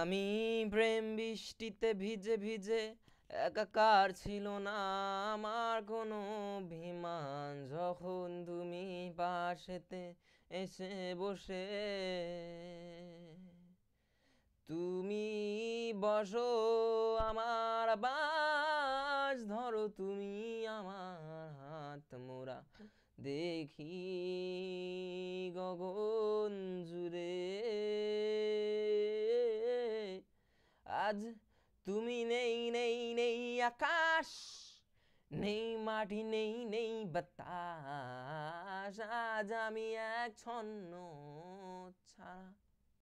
আমি প্রেম বৃষ্টিতে ভিজে ভিজে একাকার ছিল না আমার কোনো অভিমান যখন তুমি পাশেতে এসে বসে তুমি বসো আমার বাস ধরো তুমি আমার হাত মোরা দেখি আজ তুমি নেই নেই নেই আকাশ নেই মাটি নেই নেই বাতাস আজ আমি এক ছন্ন